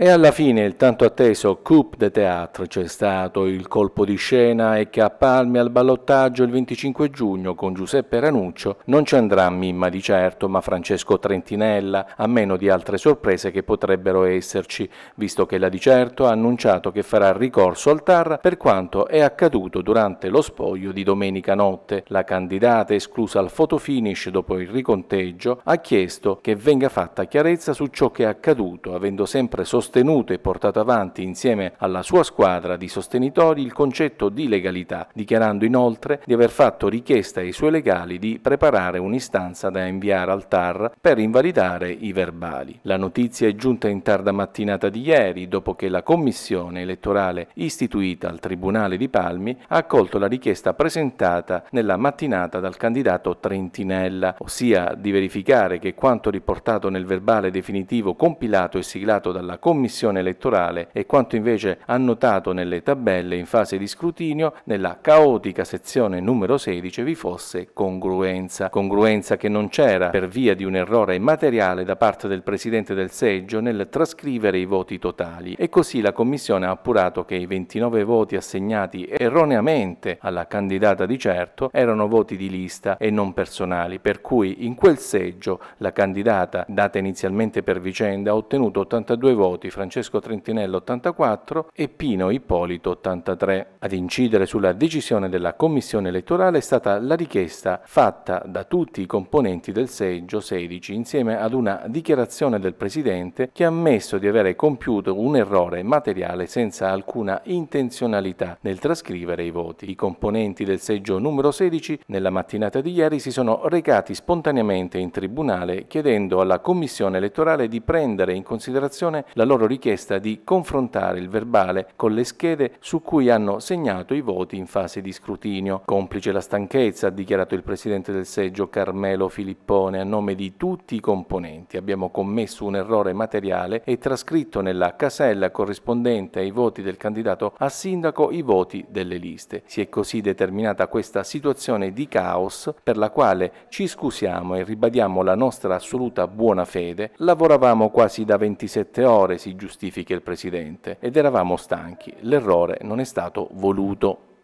E alla fine il tanto atteso coup de théâtre c'è stato il colpo di scena e che a Palmi al ballottaggio il 25 giugno con Giuseppe Ranuccio non ci andrà Mimma di certo, ma Francesco Trentinella, a meno di altre sorprese che potrebbero esserci, visto che la di certo ha annunciato che farà ricorso al TAR per quanto è accaduto durante lo spoglio di domenica notte. La candidata esclusa al fotofinish dopo il riconteggio ha chiesto che venga fatta chiarezza su ciò che è accaduto, avendo sempre sostenuto sostenuto e portato avanti insieme alla sua squadra di sostenitori il concetto di legalità, dichiarando inoltre di aver fatto richiesta ai suoi legali di preparare un'istanza da inviare al TAR per invalidare i verbali. La notizia è giunta in tarda mattinata di ieri, dopo che la commissione elettorale istituita al Tribunale di Palmi ha accolto la richiesta presentata nella mattinata dal candidato Trentinella, ossia di verificare che quanto riportato nel verbale definitivo compilato e siglato dalla commissione commissione elettorale e quanto invece annotato nelle tabelle in fase di scrutinio, nella caotica sezione numero 16 vi fosse congruenza. Congruenza che non c'era per via di un errore materiale da parte del presidente del seggio nel trascrivere i voti totali e così la commissione ha appurato che i 29 voti assegnati erroneamente alla candidata di certo erano voti di lista e non personali, per cui in quel seggio la candidata, data inizialmente per vicenda, ha ottenuto 82 voti morti Francesco Trentinello 84 e Pino Ippolito 83. Ad incidere sulla decisione della commissione elettorale è stata la richiesta fatta da tutti i componenti del seggio 16 insieme ad una dichiarazione del Presidente che ha ammesso di avere compiuto un errore materiale senza alcuna intenzionalità nel trascrivere i voti. I componenti del seggio numero 16 nella mattinata di ieri si sono recati spontaneamente in tribunale chiedendo alla commissione elettorale di prendere in considerazione la loro loro richiesta di confrontare il verbale con le schede su cui hanno segnato i voti in fase di scrutinio. Complice la stanchezza, ha dichiarato il presidente del seggio Carmelo Filippone a nome di tutti i componenti. Abbiamo commesso un errore materiale e trascritto nella casella corrispondente ai voti del candidato a sindaco i voti delle liste. Si è così determinata questa situazione di caos per la quale ci scusiamo e ribadiamo la nostra assoluta buona fede. Lavoravamo quasi da 27 ore si giustifica il Presidente ed eravamo stanchi, l'errore non è stato voluto.